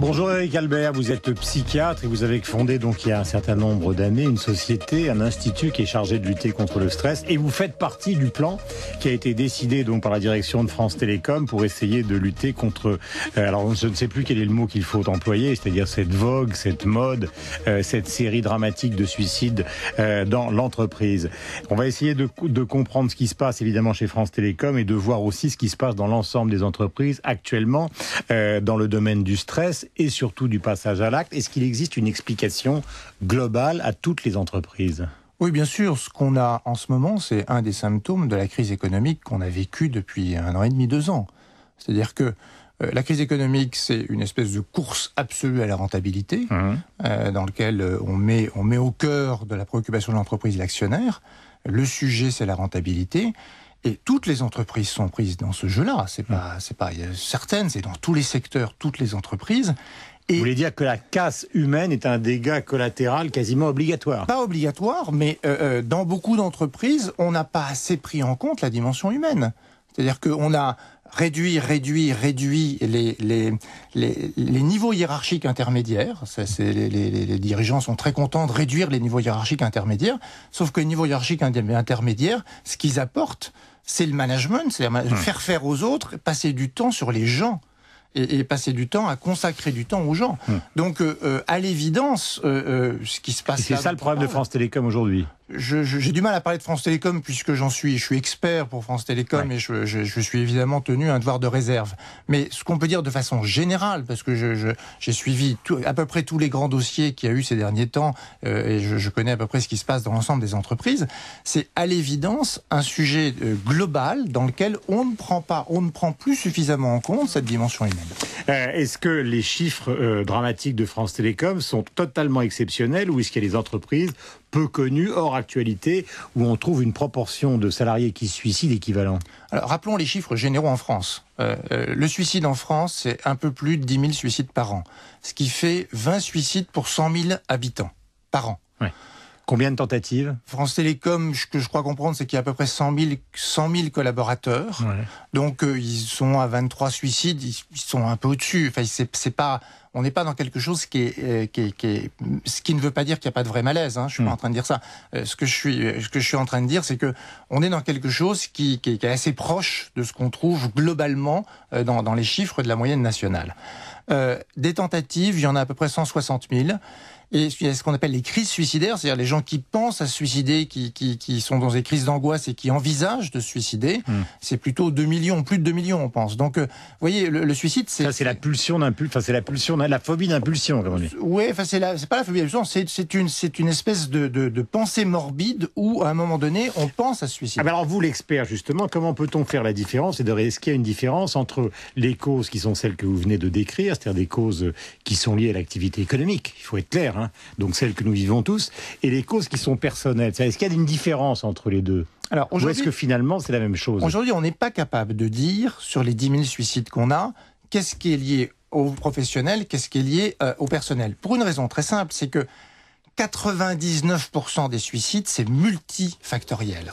Bonjour Eric Albert, vous êtes psychiatre et vous avez fondé donc il y a un certain nombre d'années une société, un institut qui est chargé de lutter contre le stress et vous faites partie du plan qui a été décidé donc par la direction de France Télécom pour essayer de lutter contre euh, alors je ne sais plus quel est le mot qu'il faut employer, c'est-à-dire cette vogue, cette mode, euh, cette série dramatique de suicides euh, dans l'entreprise. On va essayer de, de comprendre ce qui se passe évidemment chez France Télécom et de voir aussi ce qui se passe dans l'ensemble des entreprises actuellement dans le domaine du stress et surtout du passage à l'acte. Est-ce qu'il existe une explication globale à toutes les entreprises oui, bien sûr. Ce qu'on a en ce moment, c'est un des symptômes de la crise économique qu'on a vécue depuis un an et demi, deux ans. C'est-à-dire que euh, la crise économique, c'est une espèce de course absolue à la rentabilité, mmh. euh, dans laquelle euh, on met, on met au cœur de la préoccupation de l'entreprise l'actionnaire. Le sujet, c'est la rentabilité. Et toutes les entreprises sont prises dans ce jeu-là. C'est mm. pas, c'est pas certaines, c'est dans tous les secteurs, toutes les entreprises. Et Vous voulez dire que la casse humaine est un dégât collatéral quasiment obligatoire Pas obligatoire, mais euh, euh, dans beaucoup d'entreprises, on n'a pas assez pris en compte la dimension humaine. C'est-à-dire qu'on a réduit, réduit, réduit les, les, les, niveaux hiérarchiques intermédiaires. Ça, les, les, dirigeants sont très contents de réduire les niveaux hiérarchiques intermédiaires, sauf que les niveaux hiérarchiques intermédiaires, ce qu'ils apportent, c'est le management, c'est hmm. faire faire aux autres, passer du temps sur les gens. Et, passer du temps à consacrer du temps aux gens. Hmm. Donc, euh, euh, à l'évidence, euh, ce qui se passe. C'est ça le problème de France Télécom aujourd'hui j'ai du mal à parler de France Télécom puisque j'en suis, je suis expert pour France Télécom et je, suis évidemment tenu à un devoir de réserve. Mais ce qu'on peut dire de façon générale, parce que j'ai suivi à peu près tous les grands dossiers qu'il y a eu ces derniers temps euh, et je, connais à peu près ce qui se passe dans l'ensemble des entreprises, c'est à l'évidence un sujet euh, global dans lequel on ne prend pas, on ne prend plus suffisamment en compte cette dimension humaine. Euh, est-ce que les chiffres dramatiques de France Télécom sont totalement exceptionnels ou est-ce qu'il y a des entreprises peu connu, hors actualité, où on trouve une proportion de salariés qui se suicident équivalent Alors, rappelons les chiffres généraux en France. Euh, euh, le suicide en France, c'est un peu plus de 10 000 suicides par an, ce qui fait 20 suicides pour 100 000 habitants par an. Combien de tentatives France Télécom, ce que je crois comprendre, c'est qu'il y a à peu près 100 000, collaborateurs. Donc, euh, ils sont à 23 suicides, ils, sont un peu au-dessus. Enfin, c'est pas on n'est pas dans quelque chose qui est, euh, qui, est, qui ce qui ne veut pas dire qu'il n'y a pas de vrai malaise. Hein, je suis pas hmm. en train de dire ça. Euh, ce que je suis, ce que je suis en train de dire, c'est que on est dans quelque chose qui, qui est, est, assez proche de ce qu'on trouve globalement dans, dans, les chiffres de la moyenne nationale. des tentatives, il y en a à peu près 160 000. Et il y a ce qu'on appelle les crises suicidaires, c'est-à-dire les gens qui pensent à se suicider, qui, qui, qui sont dans des crises d'angoisse et qui envisagent de se suicider. Hmm. C'est plutôt 2 millions, plus de 2 millions, on pense. Donc, euh, vous voyez, le, suicide, c'est... Ça, c'est la pulsion d'impulsion, enfin, c'est la pulsion, la phobie d'impulsion, comme on dit. Oui, enfin, c'est, la, c'est pas la phobie d'impulsion, c'est, c'est, une, c'est une espèce de, de, de, pensée morbide où, à un moment donné, on pense à se suicider. Ah, ben alors, vous, l'expert, justement, comment peut-on faire la différence et de risquer une différence entre les causes qui sont celles que vous venez de décrire, c'est-à-dire des causes qui sont liées à l'activité économique Il faut être clair, hein. Hein. donc celles que nous vivons tous, et les causes qui sont personnelles. Est-ce qu'il y a une différence entre les deux alors, Ou est-ce que finalement c'est la même chose Aujourd'hui, on n'est pas capable de dire, sur les 10 000 suicides qu'on a, qu'est-ce qui est lié au professionnel, qu'est-ce qui est lié euh, au personnel. Pour une raison très simple, c'est que 99% des suicides, c'est multifactoriel.